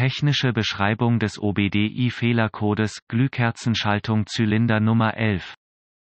Technische Beschreibung des OBDI-Fehlercodes, Glühkerzenschaltung Zylinder Nummer 11.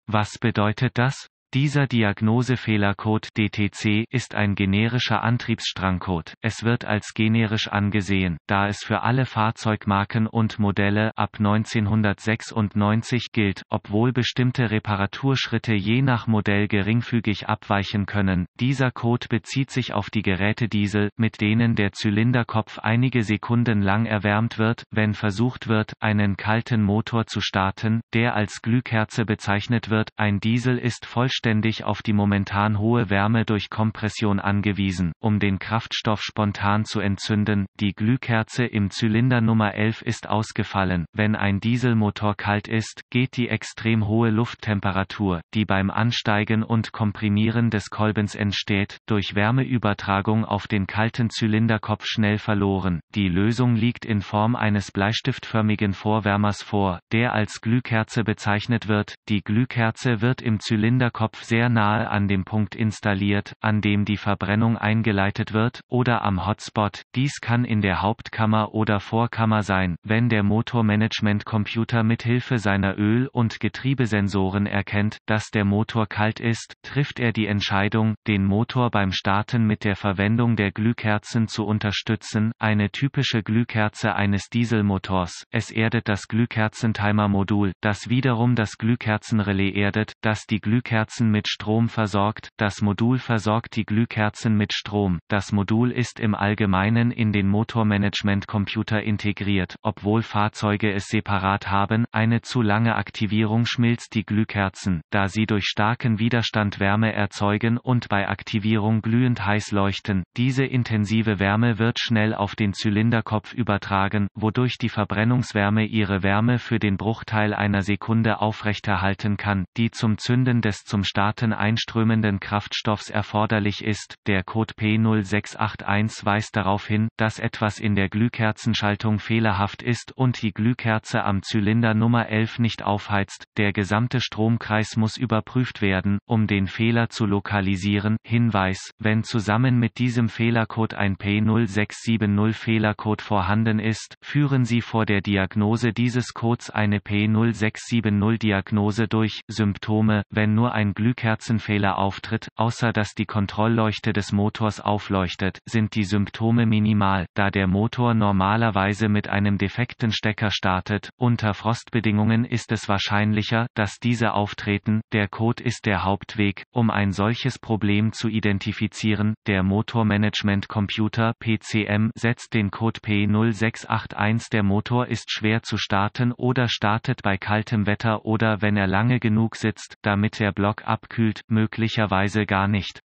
Was bedeutet das? Dieser Diagnosefehlercode DTC ist ein generischer Antriebsstrangcode. Es wird als generisch angesehen, da es für alle Fahrzeugmarken und Modelle ab 1996 gilt, obwohl bestimmte Reparaturschritte je nach Modell geringfügig abweichen können. Dieser Code bezieht sich auf die Geräte Diesel, mit denen der Zylinderkopf einige Sekunden lang erwärmt wird, wenn versucht wird, einen kalten Motor zu starten, der als Glühkerze bezeichnet wird. Ein Diesel ist vollständig vollständig auf die momentan hohe Wärme durch Kompression angewiesen, um den Kraftstoff spontan zu entzünden. Die Glühkerze im Zylinder Nummer 11 ist ausgefallen. Wenn ein Dieselmotor kalt ist, geht die extrem hohe Lufttemperatur, die beim Ansteigen und Komprimieren des Kolbens entsteht, durch Wärmeübertragung auf den kalten Zylinderkopf schnell verloren. Die Lösung liegt in Form eines bleistiftförmigen Vorwärmers vor, der als Glühkerze bezeichnet wird. Die Glühkerze wird im Zylinderkopf Druckkopf sehr nahe an dem Punkt installiert, an dem die Verbrennung eingeleitet wird, oder am Hotspot, dies kann in der Hauptkammer oder Vorkammer sein, wenn der Motormanagementcomputer mithilfe seiner Öl- und Getriebesensoren erkennt, dass der Motor kalt ist, trifft er die Entscheidung, den Motor beim Starten mit der Verwendung der Glühkerzen zu unterstützen, eine typische Glühkerze eines Dieselmotors, es erdet das Glühkerzentimer-Modul, das wiederum das Glühkerzenrelais erdet, das die Glühkerzen Glühkerzen mit Strom versorgt, das Modul versorgt die Glühkerzen mit Strom, das Modul ist im Allgemeinen in den Motormanagement-Computer integriert, obwohl Fahrzeuge es separat haben, eine zu lange Aktivierung schmilzt die Glühkerzen, da sie durch starken Widerstand Wärme erzeugen und bei Aktivierung glühend heiß leuchten, diese intensive Wärme wird schnell auf den Zylinderkopf übertragen, wodurch die Verbrennungswärme ihre Wärme für den Bruchteil einer Sekunde aufrechterhalten kann, die zum Zünden des zum Staaten einströmenden Kraftstoffs erforderlich ist. Der Code P0681 weist darauf hin, dass etwas in der Glühkerzenschaltung fehlerhaft ist und die Glühkerze am Zylinder Nummer 11 nicht aufheizt. Der gesamte Stromkreis muss überprüft werden, um den Fehler zu lokalisieren. Hinweis, wenn zusammen mit diesem Fehlercode ein P0670 Fehlercode vorhanden ist, führen Sie vor der Diagnose dieses Codes eine P0670 Diagnose durch. Symptome, wenn nur ein Glühkerzenfehler auftritt, außer dass die Kontrollleuchte des Motors aufleuchtet, sind die Symptome minimal, da der Motor normalerweise mit einem defekten Stecker startet. Unter Frostbedingungen ist es wahrscheinlicher, dass diese auftreten. Der Code ist der Hauptweg, um ein solches Problem zu identifizieren. Der Motormanagement-Computer PCM setzt den Code P0681. Der Motor ist schwer zu starten oder startet bei kaltem Wetter oder wenn er lange genug sitzt, damit der Block abkühlt, möglicherweise gar nicht.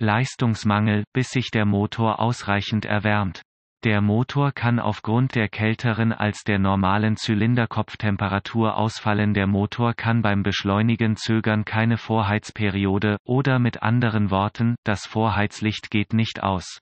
Leistungsmangel, bis sich der Motor ausreichend erwärmt. Der Motor kann aufgrund der kälteren als der normalen Zylinderkopftemperatur ausfallen. Der Motor kann beim Beschleunigen zögern keine Vorheizperiode, oder mit anderen Worten, das Vorheizlicht geht nicht aus.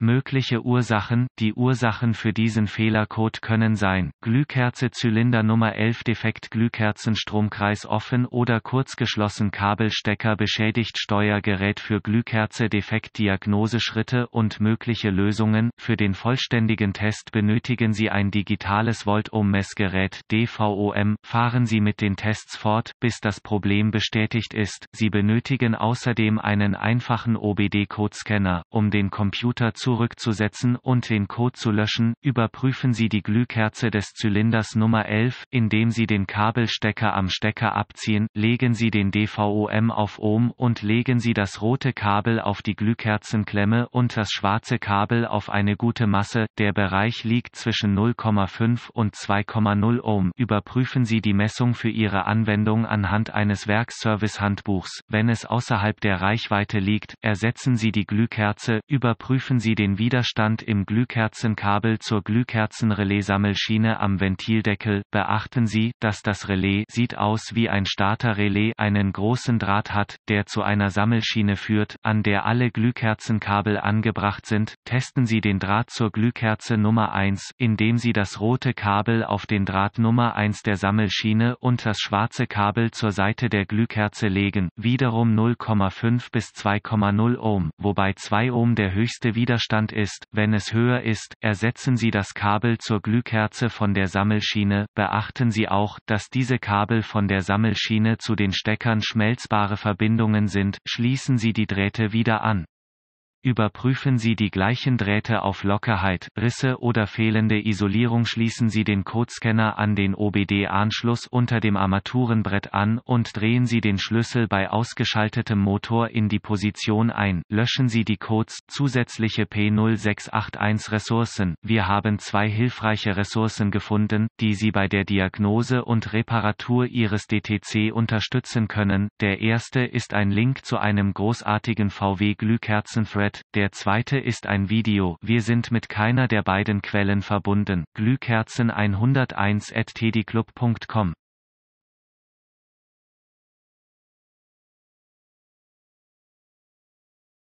Mögliche Ursachen, die Ursachen für diesen Fehlercode können sein, Glühkerze Zylinder Nummer 11 defekt Glühkerzenstromkreis offen oder kurzgeschlossen Kabelstecker beschädigt Steuergerät für Glühkerze defekt Diagnoseschritte und mögliche Lösungen, für den vollständigen Test benötigen Sie ein digitales Voltohm-Messgerät DVOM, fahren Sie mit den Tests fort, bis das Problem bestätigt ist, Sie benötigen außerdem einen einfachen OBD-Codescanner, um den Computer zu zurückzusetzen und den Code zu löschen. Überprüfen Sie die Glühkerze des Zylinders Nummer 11, indem Sie den Kabelstecker am Stecker abziehen, legen Sie den DVOM auf Ohm und legen Sie das rote Kabel auf die Glühkerzenklemme und das schwarze Kabel auf eine gute Masse. Der Bereich liegt zwischen 0,5 und 2,0 Ohm. Überprüfen Sie die Messung für Ihre Anwendung anhand eines Werkservice-Handbuchs. Wenn es außerhalb der Reichweite liegt, ersetzen Sie die Glühkerze, überprüfen Sie den Widerstand im Glühkerzenkabel zur glühkerzenrelais am Ventildeckel. Beachten Sie, dass das Relais sieht aus wie ein Starterrelais einen großen Draht hat, der zu einer Sammelschiene führt, an der alle Glühkerzenkabel angebracht sind. Testen Sie den Draht zur Glühkerze Nummer 1, indem Sie das rote Kabel auf den Draht Nummer 1 der Sammelschiene und das schwarze Kabel zur Seite der Glühkerze legen, wiederum 0,5 bis 2,0 Ohm, wobei 2 Ohm der höchste Widerstand Abstand ist, wenn es höher ist, ersetzen Sie das Kabel zur Glühkerze von der Sammelschiene, beachten Sie auch, dass diese Kabel von der Sammelschiene zu den Steckern schmelzbare Verbindungen sind, schließen Sie die Drähte wieder an. Überprüfen Sie die gleichen Drähte auf Lockerheit, Risse oder fehlende Isolierung Schließen Sie den Codescanner an den OBD-Anschluss unter dem Armaturenbrett an und drehen Sie den Schlüssel bei ausgeschaltetem Motor in die Position ein. Löschen Sie die Codes, zusätzliche P0681 Ressourcen. Wir haben zwei hilfreiche Ressourcen gefunden, die Sie bei der Diagnose und Reparatur Ihres DTC unterstützen können. Der erste ist ein Link zu einem großartigen VW-Glühkerzen-Thread gehört, der zweite ist ein Video Wir sind mit keiner der beiden Quellen verbunden, glühkerzen101.tediclub.com